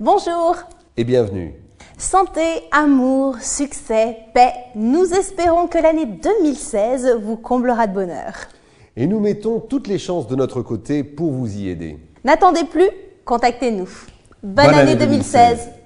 Bonjour et bienvenue. Santé, amour, succès, paix, nous espérons que l'année 2016 vous comblera de bonheur. Et nous mettons toutes les chances de notre côté pour vous y aider. N'attendez plus, contactez-nous. Bonne, année, 2016.